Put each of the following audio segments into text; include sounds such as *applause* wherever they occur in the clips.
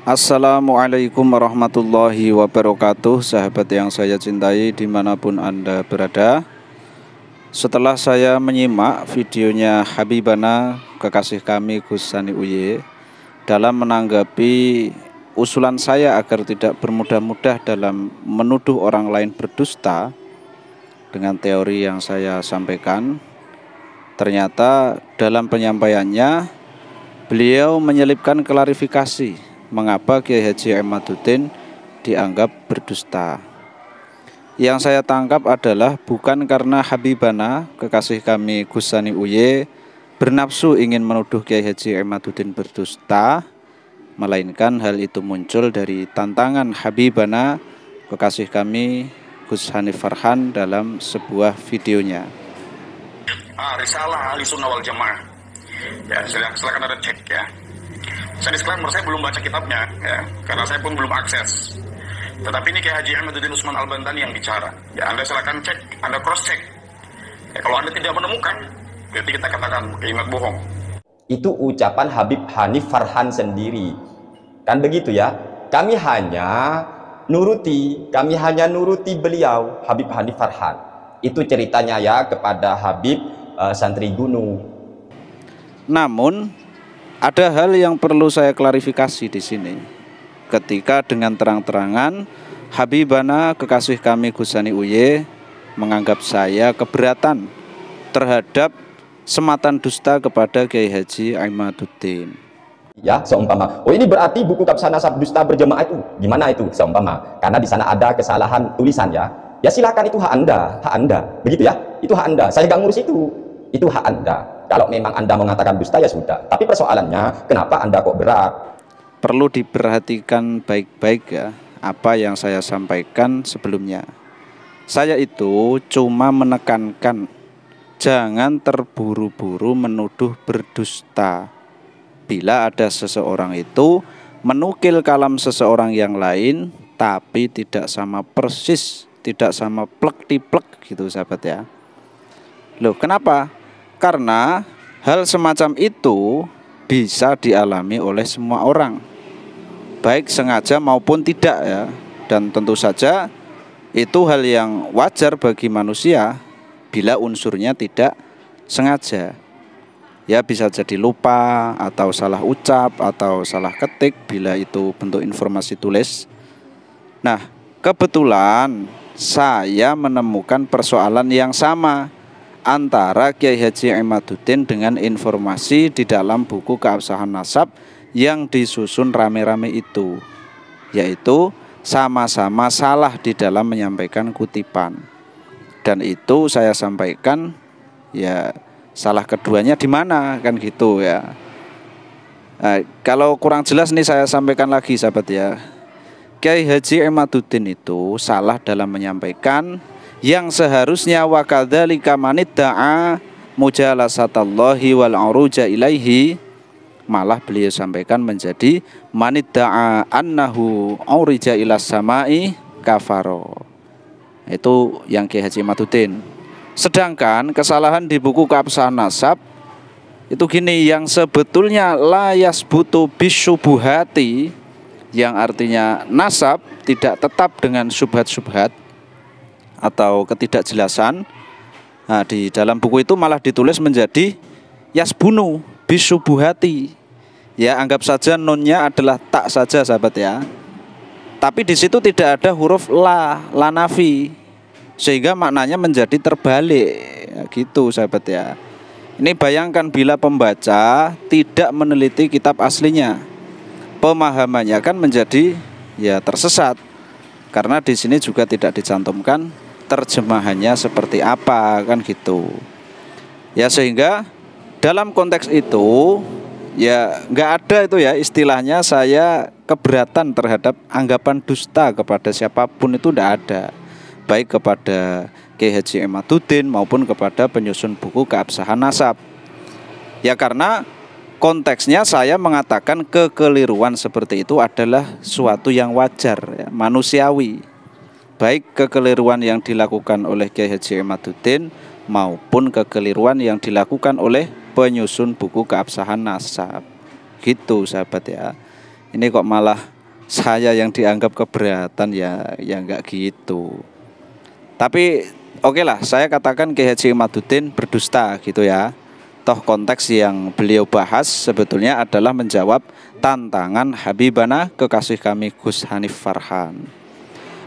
Assalamualaikum warahmatullahi wabarakatuh Sahabat yang saya cintai dimanapun Anda berada Setelah saya menyimak videonya Habibana Kekasih kami Gus Sani Uye Dalam menanggapi usulan saya agar tidak bermudah-mudah dalam menuduh orang lain berdusta Dengan teori yang saya sampaikan Ternyata dalam penyampaiannya Beliau menyelipkan klarifikasi mengapa Kiai Haji Ahmaduddin dianggap berdusta. Yang saya tangkap adalah bukan karena Habibana, kekasih kami Gusani Uye, bernafsu ingin menuduh Kiai Haji Ahmaduddin berdusta, melainkan hal itu muncul dari tantangan Habibana, kekasih kami Gus Hanif Farhan dalam sebuah videonya. Ah, risalah Ahli Sunnah wal Jamaah. Ya, silakan, silakan ada cek ya saya disclaimer saya belum baca kitabnya ya, karena saya pun belum akses tetapi ini kayak Haji Ahmaduddin Usman Al Bantani yang bicara ya anda silakan cek anda cross check ya, kalau anda tidak menemukan berarti kita katakan kalimat bohong itu ucapan Habib Hanif Farhan sendiri kan begitu ya kami hanya nuruti kami hanya nuruti beliau Habib Hanif Farhan itu ceritanya ya kepada Habib uh, Santri Gunung namun ada hal yang perlu saya klarifikasi di sini. Ketika dengan terang-terangan Habibana kekasih kami Gusani Uye menganggap saya keberatan terhadap sematan dusta kepada Kiai Haji Aimaduddin. Ya, seumpama. Oh ini berarti buku kapsana sab dusta berjemaah itu gimana itu seumpama? Karena di sana ada kesalahan tulisan ya. Ya silakan itu hak Anda, hak Anda. Begitu ya. Itu hak Anda. Saya nggak ngurus itu. Itu hak Anda. Kalau memang Anda mengatakan dusta ya sudah. Tapi persoalannya kenapa Anda kok berat? Perlu diperhatikan baik-baik ya apa yang saya sampaikan sebelumnya. Saya itu cuma menekankan jangan terburu-buru menuduh berdusta. Bila ada seseorang itu menukil kalam seseorang yang lain tapi tidak sama persis, tidak sama plek di plek gitu sahabat ya. Loh, kenapa? Karena hal semacam itu bisa dialami oleh semua orang, baik sengaja maupun tidak ya. Dan tentu saja itu hal yang wajar bagi manusia bila unsurnya tidak sengaja. Ya bisa jadi lupa atau salah ucap atau salah ketik bila itu bentuk informasi tulis. Nah, kebetulan saya menemukan persoalan yang sama antara Kiai Haji Imaduddin dengan informasi di dalam buku keabsahan nasab yang disusun rame-rame itu yaitu sama-sama salah di dalam menyampaikan kutipan dan itu saya sampaikan ya salah keduanya di mana kan gitu ya nah, kalau kurang jelas nih saya sampaikan lagi sahabat ya Kiai Haji Imaduddin itu salah dalam menyampaikan yang seharusnya wakadzalika manidda'a da'a mujalasatallahi wal aruja ilaihi malah beliau sampaikan menjadi manidda'a annahu aurija ilas samai kafaro itu yang Ki Haji Matutin sedangkan kesalahan di buku keabsahan nasab itu gini yang sebetulnya layas butuh bisubuhati yang artinya nasab tidak tetap dengan subhat-subhat atau ketidakjelasan. Nah, di dalam buku itu malah ditulis menjadi yasbunu bisubuhati. Ya, anggap saja nonnya adalah tak saja sahabat ya. Tapi di situ tidak ada huruf la, la nafi. Sehingga maknanya menjadi terbalik. Ya, gitu sahabat ya. Ini bayangkan bila pembaca tidak meneliti kitab aslinya. Pemahamannya kan menjadi ya tersesat. Karena di sini juga tidak dicantumkan terjemahannya seperti apa kan gitu ya sehingga dalam konteks itu ya nggak ada itu ya istilahnya saya keberatan terhadap anggapan dusta kepada siapapun itu tidak ada baik kepada KHJ Haji maupun kepada penyusun buku keabsahan nasab ya karena konteksnya saya mengatakan kekeliruan seperti itu adalah suatu yang wajar ya, manusiawi baik kekeliruan yang dilakukan oleh Kiai Haji Imaduddin maupun kekeliruan yang dilakukan oleh penyusun buku keabsahan nasab. Gitu sahabat ya. Ini kok malah saya yang dianggap keberatan ya, ya enggak gitu. Tapi oke okay lah, saya katakan Kiai Haji Imaduddin berdusta gitu ya. Toh konteks yang beliau bahas sebetulnya adalah menjawab tantangan Habibana kekasih kami Gus Hanif Farhan.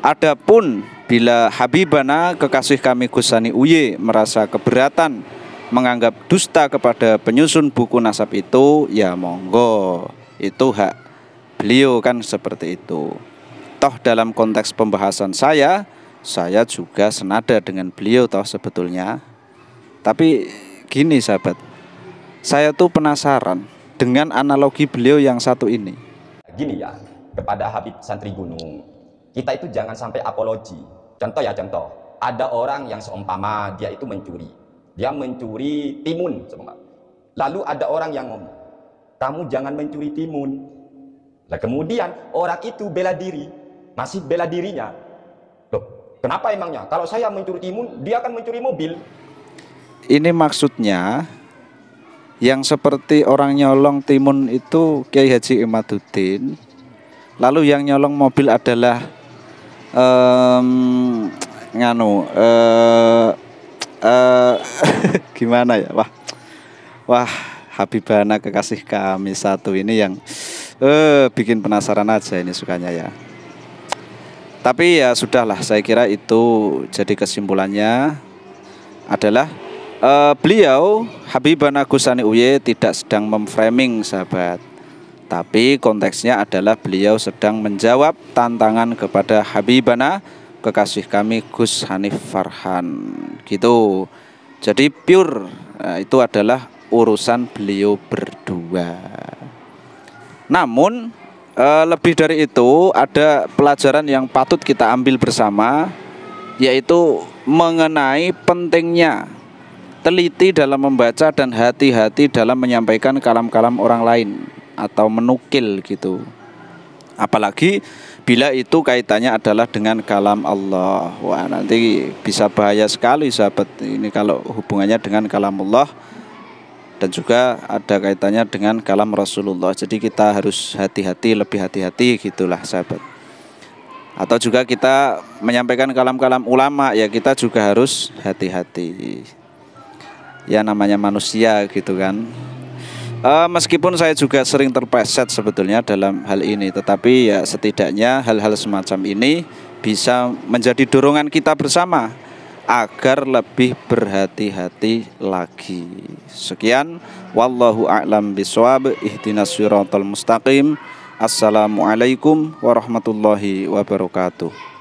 Adapun bila Habibana kekasih kami Gusani Uye merasa keberatan menganggap dusta kepada penyusun buku nasab itu, ya monggo. Itu hak beliau kan seperti itu. Toh dalam konteks pembahasan saya, saya juga senada dengan beliau toh sebetulnya. Tapi gini sahabat, saya tuh penasaran dengan analogi beliau yang satu ini. Gini ya, kepada Habib Santri Gunung, kita itu jangan sampai apologi. Contoh ya contoh, ada orang yang seumpama dia itu mencuri. Dia mencuri timun seumpama. Lalu ada orang yang ngomong, kamu jangan mencuri timun. Nah, kemudian orang itu bela diri, masih bela dirinya. Loh, kenapa emangnya? Kalau saya mencuri timun, dia akan mencuri mobil. Ini maksudnya yang seperti orang nyolong timun itu Kiai Haji Imaduddin. Lalu yang nyolong mobil adalah um, nganu uh, uh, *laughs* gimana ya wah wah Habibana kekasih kami satu ini yang uh, bikin penasaran aja ini sukanya ya tapi ya sudahlah saya kira itu jadi kesimpulannya adalah uh, beliau Habibana Gusani Uye tidak sedang memframing sahabat tapi konteksnya adalah beliau sedang menjawab tantangan kepada Habibana kekasih kami Gus Hanif Farhan. Gitu. Jadi pure nah, itu adalah urusan beliau berdua. Namun e, lebih dari itu ada pelajaran yang patut kita ambil bersama yaitu mengenai pentingnya teliti dalam membaca dan hati-hati dalam menyampaikan kalam-kalam orang lain atau menukil gitu. Apalagi bila itu kaitannya adalah dengan kalam Allah. Wah, nanti bisa bahaya sekali sahabat ini kalau hubungannya dengan kalam Allah dan juga ada kaitannya dengan kalam Rasulullah. Jadi kita harus hati-hati, lebih hati-hati gitulah sahabat atau juga kita menyampaikan kalam-kalam ulama ya kita juga harus hati-hati ya namanya manusia gitu kan Uh, meskipun saya juga sering terpeset sebetulnya dalam hal ini, tetapi ya setidaknya hal-hal semacam ini bisa menjadi dorongan kita bersama agar lebih berhati-hati lagi. Sekian, wallahu a'lam bishawab. Ihdinas siratal mustaqim. Assalamualaikum warahmatullahi wabarakatuh.